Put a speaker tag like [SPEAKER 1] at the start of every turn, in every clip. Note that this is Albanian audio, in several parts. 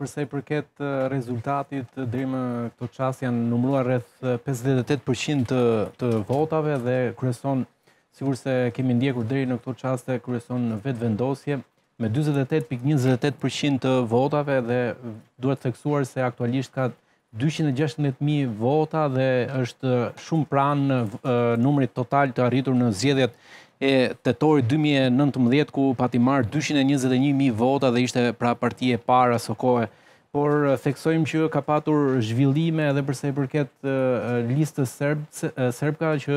[SPEAKER 1] përsa i përket rezultatit, dhe më këto qas janë numruar rreth 58% të votave dhe kërëson, sigur se kemi ndjekur dhe në këto qas të kërëson vetë vendosje, me 28.28% të votave dhe duhet theksuar se aktualisht ka 216.000 vota dhe është shumë pranë numrit total të arritur në zjedhjet e të 2019 ku pati marë 221.000 vota dhe ishte pra partije para së kohë. Por theksojmë që ka patur zhvillime edhe përse i përket listës sërbka që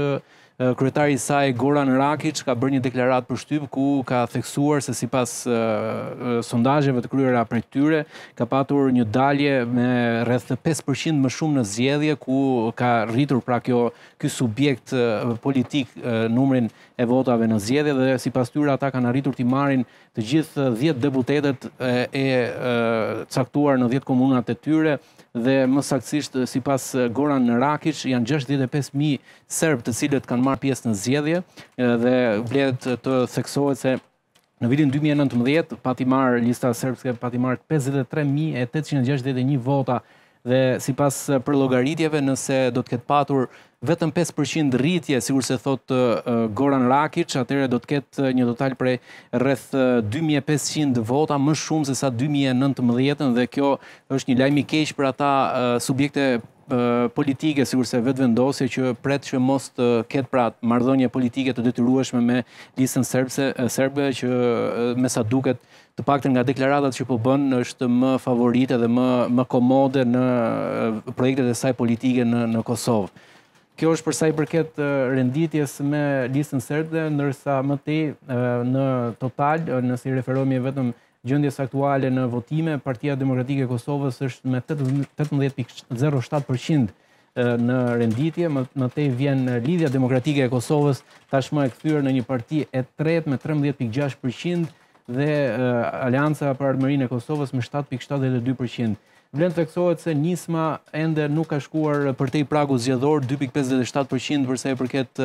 [SPEAKER 1] Eh, kryetari i saj Goran Rakic ka bërë një deklarat për shtyp ku ka theksuar se si pas eh, eh, sondajeve të kryera për tyre ka patur një dalje me rreth 5% më shumë në zjedhje ku ka rritur pra kjo kjo subjekt politik numrin e votave në zjedhje dhe si pas tyre ata kanë rritur të marin të gjithë 10 debutetet e caktuar në 10 komunat e tyre dhe më saksisht si pas Goran Rakic janë 65.000 serb të cilët kanë marrë marrë pjesë në zjedhje dhe vlerët të theksohet se në vitin 2019 pati marrë lista sërbske, pati marrë 53.861 vota dhe si pas për logaritjeve nëse do të ketë patur vetëm 5% rritje, si kurse thot Goran Rakic, atëre do të ketë një total prej rreth 2500 vota, më shumë se sa 2019, dhe kjo është një lajmi keq për ata subjekte politike, si kurse vetë vendosje, që pretë që mos të ketë pra mardhonje politike të detyrueshme me listën serbe, që me sa duket të pakten nga deklaratat që po bënë është më favorite dhe më komode në projekte dhe saj politike në Kosovë kjo është përsa i përket renditjes me listën sërde, nërsa më te në total, nësi referomi e vetëm gjëndjes aktuale në votime, Partia Demokratike Kosovës është me 18.07% në renditje, më te vjen Lidhja Demokratike e Kosovës tashmë e këthyrë në një parti e tret me 13.6% dhe Alianca për Armërinë e Kosovës me 7.72%. Vlen theksohet se Nisma ende nuk ka shkuar për te i pragu zgjedhor 2.57% përse e përket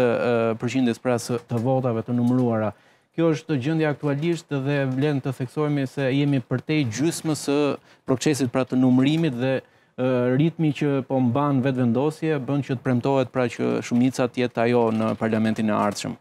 [SPEAKER 1] përqindjes pras të votave të numëruara. Kjo është gjëndja aktualisht dhe vlen të theksohemi se jemi për te i së procesit pra të numërimit dhe ritmi që po mban vetë vendosje, bënd që të premtohet pra që shumica tjetë ajo në parlamentin e ardhshëm.